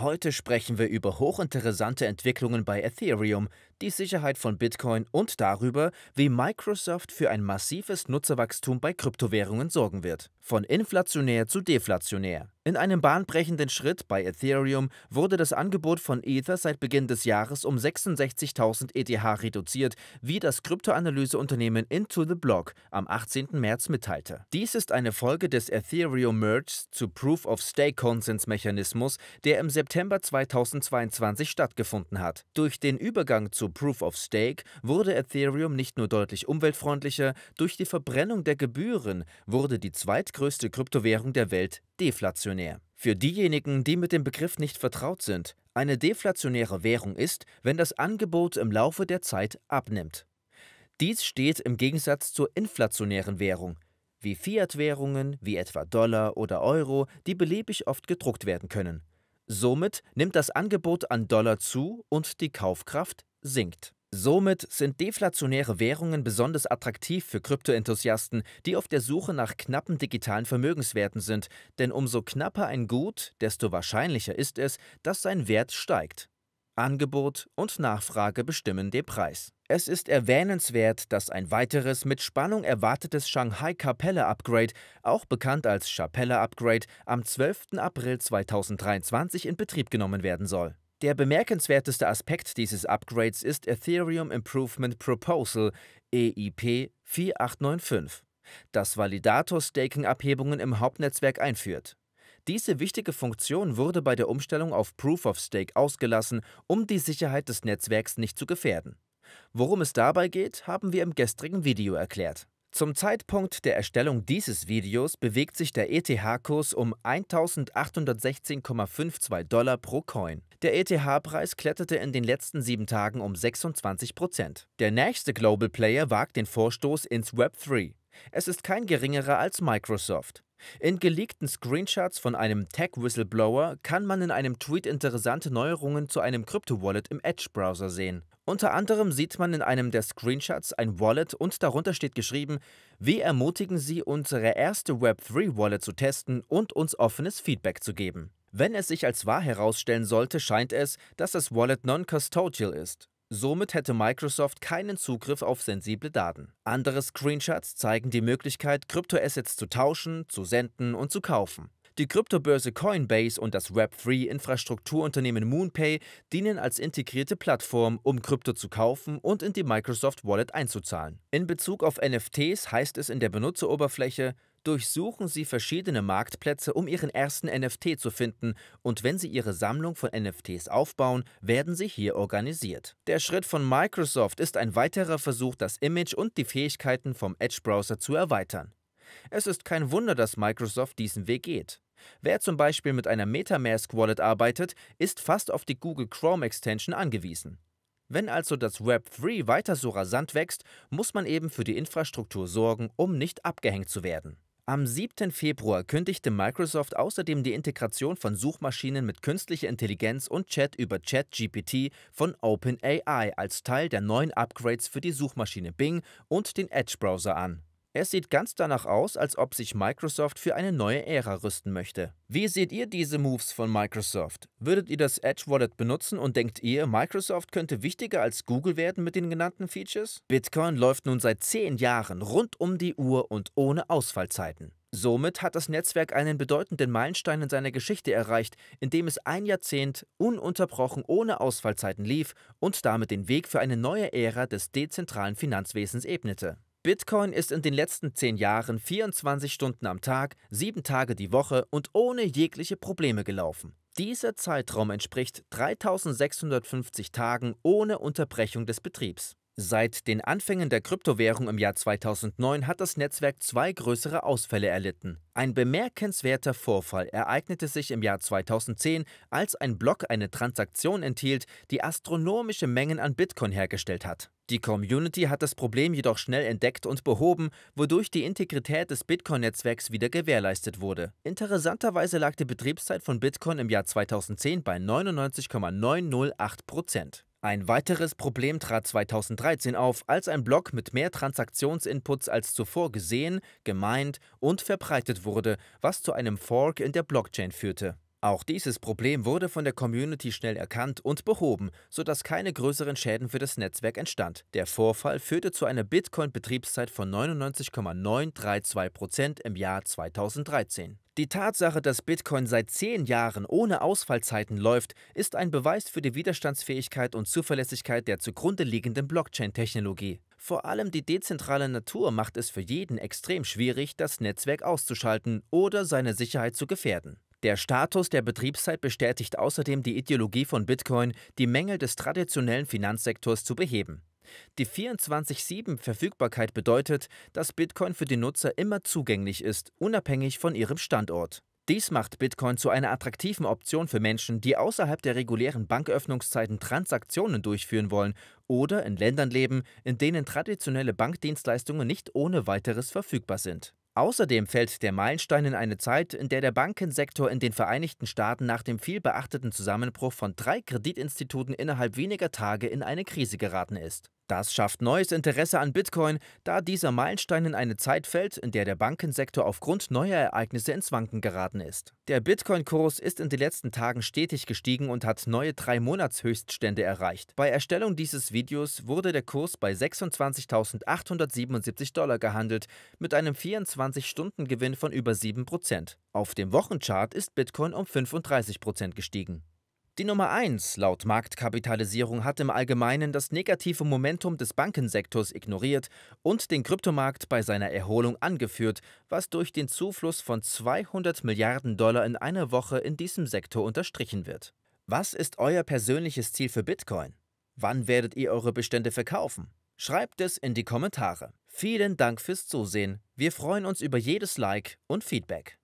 Heute sprechen wir über hochinteressante Entwicklungen bei Ethereum, die Sicherheit von Bitcoin und darüber, wie Microsoft für ein massives Nutzerwachstum bei Kryptowährungen sorgen wird. Von inflationär zu deflationär. In einem bahnbrechenden Schritt bei Ethereum wurde das Angebot von Ether seit Beginn des Jahres um 66.000 ETH reduziert, wie das Kryptoanalyseunternehmen Into the Block am 18. März mitteilte. Dies ist eine Folge des Ethereum Merge zu Proof of Stake Konsensmechanismus, der im September September 2022 stattgefunden hat. Durch den Übergang zu Proof of Stake wurde Ethereum nicht nur deutlich umweltfreundlicher, durch die Verbrennung der Gebühren wurde die zweitgrößte Kryptowährung der Welt deflationär. Für diejenigen, die mit dem Begriff nicht vertraut sind, eine deflationäre Währung ist, wenn das Angebot im Laufe der Zeit abnimmt. Dies steht im Gegensatz zur inflationären Währung, wie Fiat-Währungen wie etwa Dollar oder Euro, die beliebig oft gedruckt werden können. Somit nimmt das Angebot an Dollar zu und die Kaufkraft sinkt. Somit sind deflationäre Währungen besonders attraktiv für Kryptoenthusiasten, die auf der Suche nach knappen digitalen Vermögenswerten sind, denn umso knapper ein Gut, desto wahrscheinlicher ist es, dass sein Wert steigt. Angebot und Nachfrage bestimmen den Preis. Es ist erwähnenswert, dass ein weiteres mit Spannung erwartetes Shanghai-Kapelle-Upgrade, auch bekannt als Chapelle-Upgrade, am 12. April 2023 in Betrieb genommen werden soll. Der bemerkenswerteste Aspekt dieses Upgrades ist Ethereum Improvement Proposal EIP 4895, das Validator-Staking-Abhebungen im Hauptnetzwerk einführt. Diese wichtige Funktion wurde bei der Umstellung auf Proof of Stake ausgelassen, um die Sicherheit des Netzwerks nicht zu gefährden. Worum es dabei geht, haben wir im gestrigen Video erklärt. Zum Zeitpunkt der Erstellung dieses Videos bewegt sich der ETH-Kurs um 1816,52 Dollar pro Coin. Der ETH-Preis kletterte in den letzten sieben Tagen um 26 Prozent. Der nächste Global Player wagt den Vorstoß ins Web 3. Es ist kein geringerer als Microsoft. In geleakten Screenshots von einem Tech-Whistleblower kann man in einem Tweet interessante Neuerungen zu einem Krypto-Wallet im Edge-Browser sehen. Unter anderem sieht man in einem der Screenshots ein Wallet und darunter steht geschrieben, wir ermutigen Sie, unsere erste Web3-Wallet zu testen und uns offenes Feedback zu geben. Wenn es sich als wahr herausstellen sollte, scheint es, dass das Wallet non-custodial ist. Somit hätte Microsoft keinen Zugriff auf sensible Daten. Andere Screenshots zeigen die Möglichkeit, Kryptoassets zu tauschen, zu senden und zu kaufen. Die Kryptobörse Coinbase und das Web3-Infrastrukturunternehmen Moonpay dienen als integrierte Plattform, um Krypto zu kaufen und in die Microsoft Wallet einzuzahlen. In Bezug auf NFTs heißt es in der Benutzeroberfläche, durchsuchen sie verschiedene Marktplätze, um ihren ersten NFT zu finden, und wenn sie ihre Sammlung von NFTs aufbauen, werden sie hier organisiert. Der Schritt von Microsoft ist ein weiterer Versuch, das Image und die Fähigkeiten vom Edge-Browser zu erweitern. Es ist kein Wunder, dass Microsoft diesen Weg geht. Wer zum Beispiel mit einer Metamask-Wallet arbeitet, ist fast auf die Google Chrome-Extension angewiesen. Wenn also das Web 3 weiter so rasant wächst, muss man eben für die Infrastruktur sorgen, um nicht abgehängt zu werden. Am 7. Februar kündigte Microsoft außerdem die Integration von Suchmaschinen mit künstlicher Intelligenz und Chat über ChatGPT von OpenAI als Teil der neuen Upgrades für die Suchmaschine Bing und den Edge-Browser an es sieht ganz danach aus, als ob sich Microsoft für eine neue Ära rüsten möchte. Wie seht ihr diese Moves von Microsoft? Würdet ihr das Edge Wallet benutzen und denkt ihr, Microsoft könnte wichtiger als Google werden mit den genannten Features? Bitcoin läuft nun seit 10 Jahren rund um die Uhr und ohne Ausfallzeiten. Somit hat das Netzwerk einen bedeutenden Meilenstein in seiner Geschichte erreicht, indem es ein Jahrzehnt ununterbrochen ohne Ausfallzeiten lief und damit den Weg für eine neue Ära des dezentralen Finanzwesens ebnete. Bitcoin ist in den letzten zehn Jahren 24 Stunden am Tag, sieben Tage die Woche und ohne jegliche Probleme gelaufen. Dieser Zeitraum entspricht 3650 Tagen ohne Unterbrechung des Betriebs. Seit den Anfängen der Kryptowährung im Jahr 2009 hat das Netzwerk zwei größere Ausfälle erlitten. Ein bemerkenswerter Vorfall ereignete sich im Jahr 2010, als ein Block eine Transaktion enthielt, die astronomische Mengen an Bitcoin hergestellt hat. Die Community hat das Problem jedoch schnell entdeckt und behoben, wodurch die Integrität des Bitcoin-Netzwerks wieder gewährleistet wurde. Interessanterweise lag die Betriebszeit von Bitcoin im Jahr 2010 bei 99,908 Prozent. Ein weiteres Problem trat 2013 auf, als ein Block mit mehr Transaktionsinputs als zuvor gesehen, gemeint und verbreitet wurde, was zu einem Fork in der Blockchain führte. Auch dieses Problem wurde von der Community schnell erkannt und behoben, sodass keine größeren Schäden für das Netzwerk entstand. Der Vorfall führte zu einer Bitcoin-Betriebszeit von 99,932% im Jahr 2013. Die Tatsache, dass Bitcoin seit zehn Jahren ohne Ausfallzeiten läuft, ist ein Beweis für die Widerstandsfähigkeit und Zuverlässigkeit der zugrunde liegenden Blockchain-Technologie. Vor allem die dezentrale Natur macht es für jeden extrem schwierig, das Netzwerk auszuschalten oder seine Sicherheit zu gefährden. Der Status der Betriebszeit bestätigt außerdem die Ideologie von Bitcoin, die Mängel des traditionellen Finanzsektors zu beheben. Die 24-7-Verfügbarkeit bedeutet, dass Bitcoin für die Nutzer immer zugänglich ist, unabhängig von ihrem Standort. Dies macht Bitcoin zu einer attraktiven Option für Menschen, die außerhalb der regulären Banköffnungszeiten Transaktionen durchführen wollen oder in Ländern leben, in denen traditionelle Bankdienstleistungen nicht ohne weiteres verfügbar sind. Außerdem fällt der Meilenstein in eine Zeit, in der der Bankensektor in den Vereinigten Staaten nach dem vielbeachteten Zusammenbruch von drei Kreditinstituten innerhalb weniger Tage in eine Krise geraten ist. Das schafft neues Interesse an Bitcoin, da dieser Meilenstein in eine Zeit fällt, in der der Bankensektor aufgrund neuer Ereignisse ins Wanken geraten ist. Der Bitcoin-Kurs ist in den letzten Tagen stetig gestiegen und hat neue 3 monats höchststände erreicht. Bei Erstellung dieses Videos wurde der Kurs bei 26.877 Dollar gehandelt, mit einem 24-Stunden-Gewinn von über 7%. Auf dem Wochenchart ist Bitcoin um 35% gestiegen. Die Nummer 1 laut Marktkapitalisierung hat im Allgemeinen das negative Momentum des Bankensektors ignoriert und den Kryptomarkt bei seiner Erholung angeführt, was durch den Zufluss von 200 Milliarden Dollar in einer Woche in diesem Sektor unterstrichen wird. Was ist euer persönliches Ziel für Bitcoin? Wann werdet ihr eure Bestände verkaufen? Schreibt es in die Kommentare. Vielen Dank fürs Zusehen. Wir freuen uns über jedes Like und Feedback.